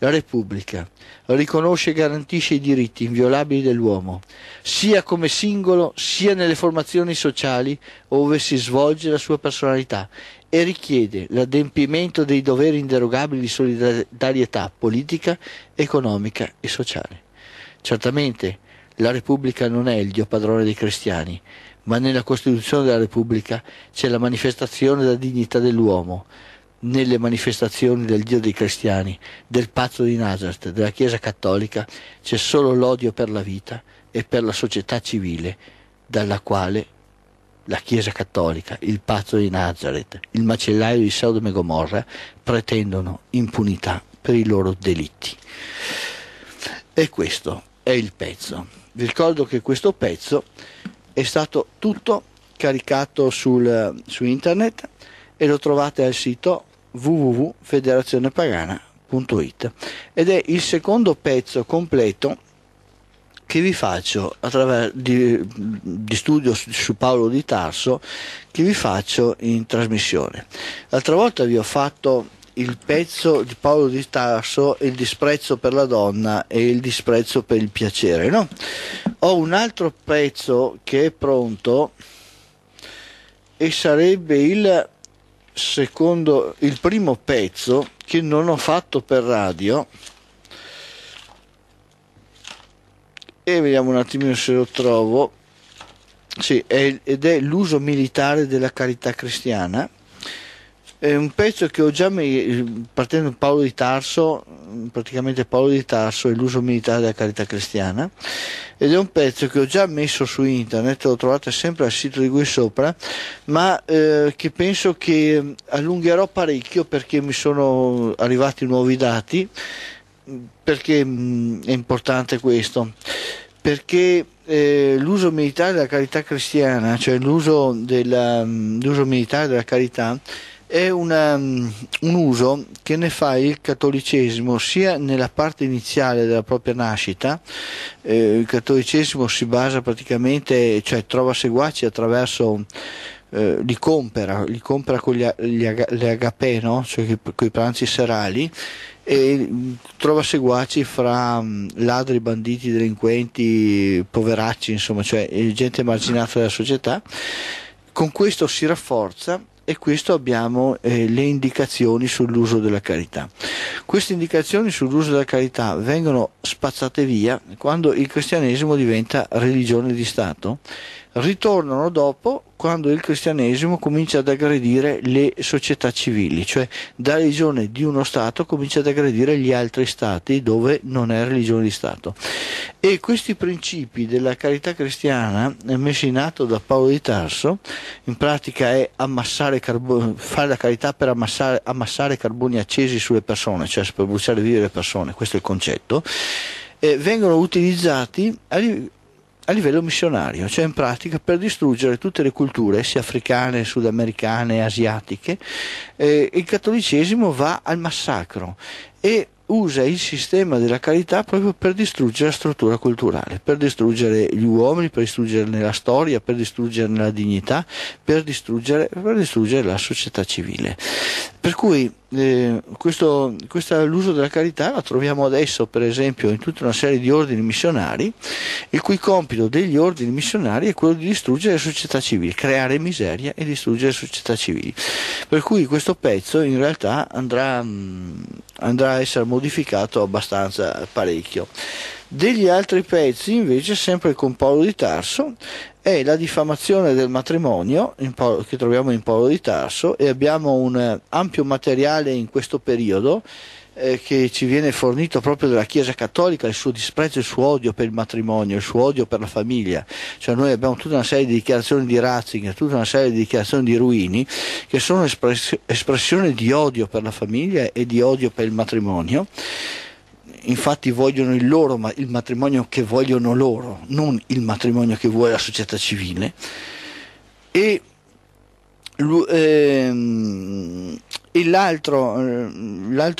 La Repubblica riconosce e garantisce i diritti inviolabili dell'uomo, sia come singolo, sia nelle formazioni sociali ove si svolge la sua personalità e richiede l'adempimento dei doveri inderogabili di solidarietà politica, economica e sociale. Certamente la Repubblica non è il Dio padrone dei cristiani, ma nella Costituzione della Repubblica c'è la manifestazione della dignità dell'uomo, nelle manifestazioni del Dio dei cristiani, del patto di Nazareth, della Chiesa cattolica, c'è solo l'odio per la vita e per la società civile, dalla quale la Chiesa cattolica, il patto di Nazareth, il macellaio di Sodome e Gomorra pretendono impunità per i loro delitti. E questo è il pezzo. Vi ricordo che questo pezzo è stato tutto caricato sul, su internet e lo trovate al sito www.federazionepagana.it ed è il secondo pezzo completo che vi faccio di, di, studio su Paolo di Tarso che vi faccio in trasmissione. L'altra volta vi ho fatto il pezzo di Paolo di Tarso, il disprezzo per la donna e il disprezzo per il piacere, no? Ho un altro pezzo che è pronto e sarebbe il secondo, il primo pezzo che non ho fatto per radio. E vediamo un attimino se lo trovo. Sì, è, ed è l'uso militare della carità cristiana è un pezzo che ho già, me... partendo da Paolo di Tarso, praticamente Paolo di Tarso e l'uso militare della carità cristiana, ed è un pezzo che ho già messo su internet, lo trovate sempre al sito di qui sopra, ma eh, che penso che allungherò parecchio perché mi sono arrivati nuovi dati, perché mh, mm, è importante questo perché eh, l'uso militare della carità cristiana, cioè l'uso, della, mm, l'uso militare della carità, è una, ehm, un uso che ne fa il cattolicesimo sia nella parte iniziale della propria nascita, eh, il cattolicesimo si basa praticamente, cioè trova seguaci attraverso eh, li compra, li compra con gli, gli aga, le agapè, no? cioè con i pranzi serali e mm, trova seguaci fra mm, ladri, banditi, delinquenti, poveracci, insomma, cioè eh, gente marginata della società. Con questo si rafforza e questo abbiamo eh, le indicazioni sull'uso della carità. Queste indicazioni sull'uso della carità vengono spazzate via quando il cristianesimo diventa religione di Stato ritornano dopo quando il cristianesimo comincia ad aggredire le società civili, cioè da religione di uno Stato comincia ad aggredire gli altri Stati dove non è religione di Stato. E questi principi della carità cristiana eh, messi in atto da Paolo di Tarso, in pratica è carbo- fare la carità per ammassare, ammassare carboni accesi sulle persone, cioè per bruciare vive le persone, questo è il concetto, eh, vengono utilizzati a livello missionario, cioè in pratica per distruggere tutte le culture, sia africane, sudamericane, asiatiche, eh, il cattolicesimo va al massacro e usa il sistema della carità proprio per distruggere la struttura culturale, per distruggere gli uomini, per distruggerne la storia, per distruggerne la dignità, per distruggere, per distruggere la società civile. Per cui eh, questo, questo, l'uso della carità la troviamo adesso per esempio in tutta una serie di ordini missionari il cui compito degli ordini missionari è quello di distruggere le società civili creare miseria e distruggere le società civili per cui questo pezzo in realtà andrà, mm, andrà a essere modificato abbastanza parecchio degli altri pezzi, invece, sempre con Paolo di Tarso, è la diffamazione del matrimonio Paolo, che troviamo in Paolo di Tarso e abbiamo un eh, ampio materiale in questo periodo eh, che ci viene fornito proprio dalla Chiesa Cattolica, il suo disprezzo, il suo odio per il matrimonio, il suo odio per la famiglia. Cioè noi abbiamo tutta una serie di dichiarazioni di Ratzinger, tutta una serie di dichiarazioni di Ruini che sono espressione di odio per la famiglia e di odio per il matrimonio infatti vogliono il, loro, il matrimonio che vogliono loro, non il matrimonio che vuole la società civile. E, ehm, l'altro,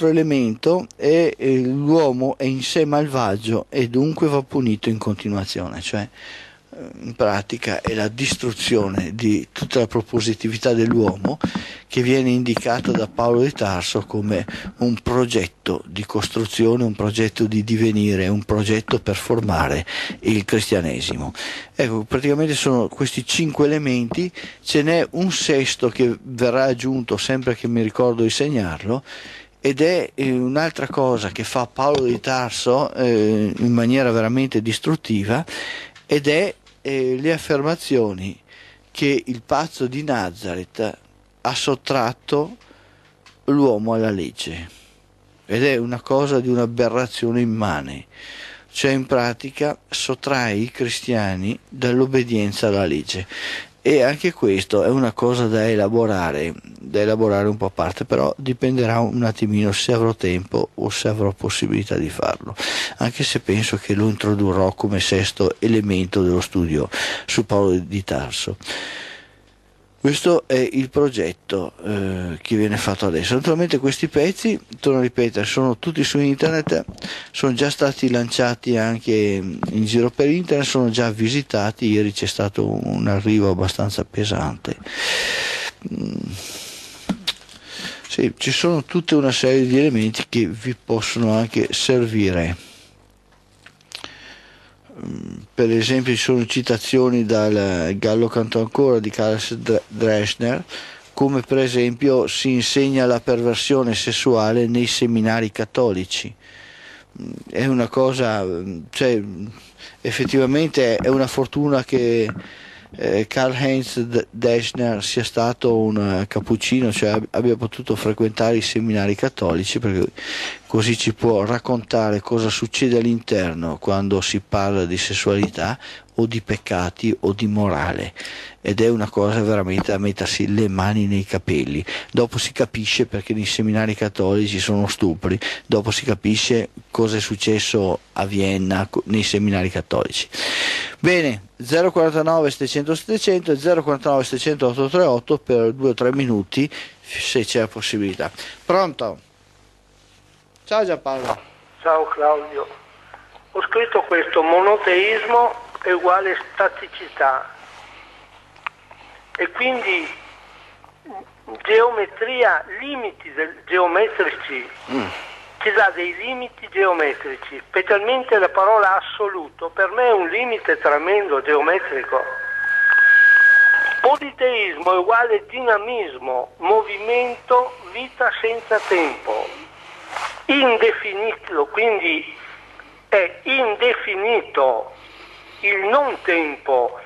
elemento è eh, l'uomo è in sé malvagio e dunque va punito in continuazione, cioè in pratica è la distruzione di tutta la propositività dell'uomo che viene indicata da Paolo di Tarso come un progetto di costruzione, un progetto di divenire, un progetto per formare il cristianesimo. Ecco, praticamente sono questi cinque elementi, ce n'è un sesto che verrà aggiunto sempre che mi ricordo di segnarlo ed è eh, un'altra cosa che fa Paolo di Tarso eh, in maniera veramente distruttiva ed è eh, le affermazioni che il pazzo di Nazareth ha sottratto l'uomo alla legge ed è una cosa di un'aberrazione immane, cioè in pratica sottrae i cristiani dall'obbedienza alla legge e anche questo è una cosa da elaborare, da elaborare un po' a parte, però dipenderà un attimino se avrò tempo o se avrò possibilità di farlo, anche se penso che lo introdurrò come sesto elemento dello studio su Paolo di Tarso. Questo è il progetto eh, che viene fatto adesso. Naturalmente questi pezzi, torno a ripetere, sono tutti su internet, sono già stati lanciati anche in giro per internet, sono già visitati, ieri c'è stato un arrivo abbastanza pesante. Mm. Sì, ci sono tutta una serie di elementi che vi possono anche servire per esempio ci sono citazioni dal Gallo Canto Ancora di Carles Dreschner, come per esempio si insegna la perversione sessuale nei seminari cattolici. È una cosa, cioè, effettivamente è una fortuna che eh, Karl-Heinz Deschner sia stato un eh, cappuccino, cioè abbia potuto frequentare i seminari cattolici, perché così ci può raccontare cosa succede all'interno quando si parla di sessualità, o di peccati o di morale ed è una cosa veramente da mettersi le mani nei capelli. Dopo si capisce perché nei seminari cattolici sono stupri, dopo si capisce cosa è successo a Vienna nei seminari cattolici. Bene, 049 700 700 e 049 700 838 per due o tre minuti se c'è la possibilità. Pronto? Ciao Giampaolo. Ciao Claudio. Ho scritto questo monoteismo è uguale staticità e quindi geometria, limiti del, geometrici, mm. ci dà dei limiti geometrici, specialmente la parola assoluto per me è un limite tremendo geometrico. Politeismo è uguale dinamismo, movimento, vita senza tempo, indefinito, quindi è indefinito il non tempo.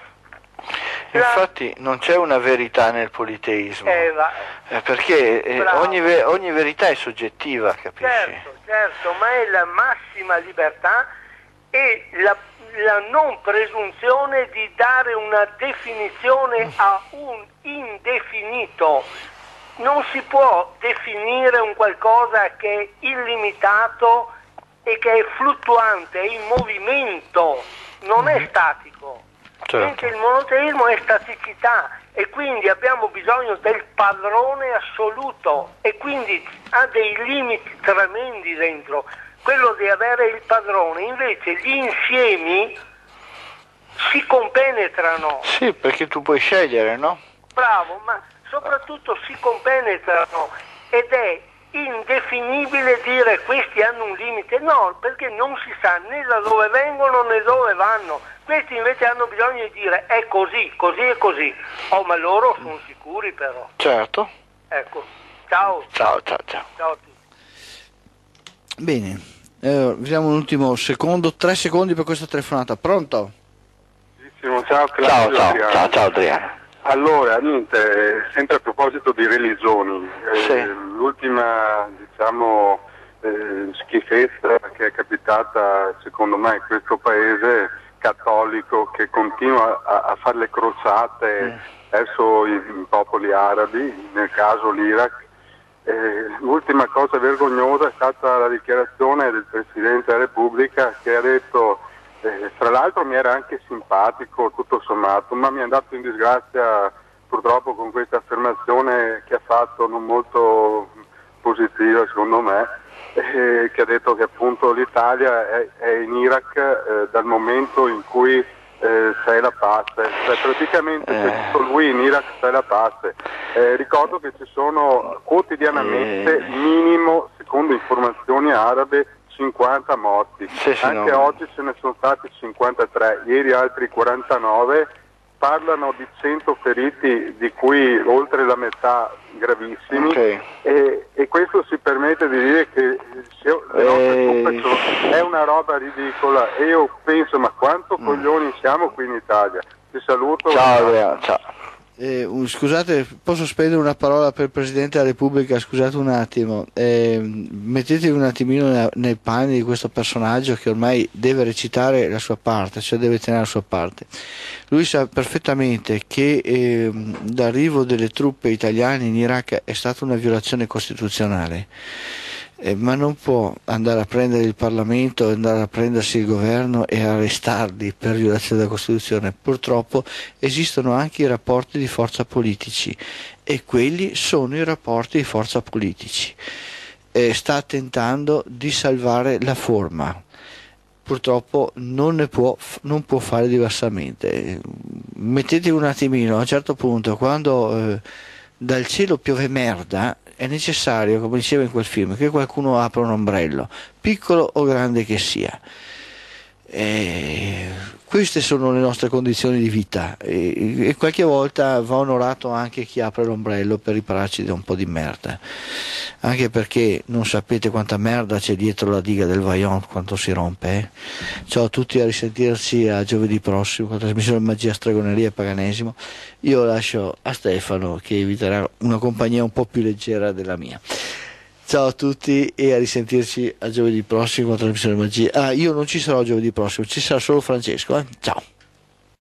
Infatti non c'è una verità nel politeismo, eh, va... Eh, perché eh, ogni, ogni, verità è soggettiva, capisci? Certo, certo, ma è la massima libertà e la, la non presunzione di dare una definizione a un indefinito. Non si può definire un qualcosa che è illimitato e che è fluttuante, è in movimento non è mhm. statico, certo. mentre il monoteismo è staticità e quindi abbiamo bisogno del padrone assoluto e quindi ha dei limiti tremendi dentro, quello di avere il padrone, invece gli insiemi si compenetrano. Sì, perché tu puoi scegliere, no? Bravo, ma soprattutto si compenetrano ed è indefinibile dire questi hanno un limite, no, perché non si sa né da dove vengono né dove vanno, questi invece hanno bisogno di dire è così, così e così, oh ma loro sono sicuri però. Certo. Ecco, ciao. Ciao, ciao, ciao. ciao a tutti. Bene, eh, vediamo un ultimo secondo, tre secondi per questa telefonata, pronto? Ciao, ciao, ciao, ciao, ciao Adriano. Allora, niente, sempre a proposito di religioni, eh, sì. eh, l'ultima diciamo, eh, schifezza che è capitata secondo me in questo paese cattolico che continua a, a fare le crociate sì. Mm. verso i, i popoli arabi, nel caso l'Iraq. Eh, l'ultima cosa vergognosa è stata la dichiarazione del Presidente della Repubblica che ha detto eh, tra l'altro mi era anche simpatico tutto sommato, ma mi è andato in disgrazia purtroppo con questa affermazione che ha fatto non molto positiva secondo me, eh, che ha detto che appunto l'Italia è, è in Iraq eh, dal momento in cui eh, sei la pace, cioè, praticamente eh. c'è tutto lui in Iraq sei la pace. Eh, ricordo che ci sono quotidianamente, eh. minimo, secondo informazioni arabe, 50 morti, sì, sì, anche no. oggi ce ne sono stati 53, ieri altri 49, parlano di 100 feriti di cui oltre la metà gravissimi okay. e, e, questo si permette di dire che se, e... è una roba ridicola e io penso ma quanto mm. coglioni siamo qui in Italia. Ti saluto. Ciao, Andrea, ciao. Eh, un, scusate, posso spendere una parola per il Presidente della Repubblica? Scusate un attimo, eh, mettetevi un attimino nei, nei panni di questo personaggio che ormai deve recitare la sua parte, cioè deve tenere la sua parte. Lui sa perfettamente che eh, l'arrivo delle truppe italiane in Iraq è stata una violazione costituzionale eh, ma non può andare a prendere il Parlamento, andare a prendersi il governo e arrestarli per violazione della Costituzione. Purtroppo esistono anche i rapporti di forza politici e quelli sono i rapporti di forza politici. Eh, sta tentando di salvare la forma purtroppo non può, non, può, fare diversamente. Mettetevi un attimino, a un certo punto, quando eh, dal cielo piove merda, è necessario, come diceva in quel film, che qualcuno apra un ombrello, piccolo o grande che sia. E queste sono le nostre condizioni di vita e, e qualche volta va onorato anche chi apre l'ombrello per ripararci da un po' di merda, anche perché non sapete quanta merda c'è dietro la diga del Vaillant quanto si rompe. Eh? Ciao a tutti, a risentirci a giovedì prossimo con la trasmissione Magia, Stregoneria e Paganesimo. Io lascio a Stefano che eviterà una compagnia un po' più leggera della mia. Ciao a tutti e a risentirci a giovedì prossimo con la trasmissione Magia. Ah, io non ci sarò giovedì prossimo, ci sarà solo Francesco. Eh? Ciao.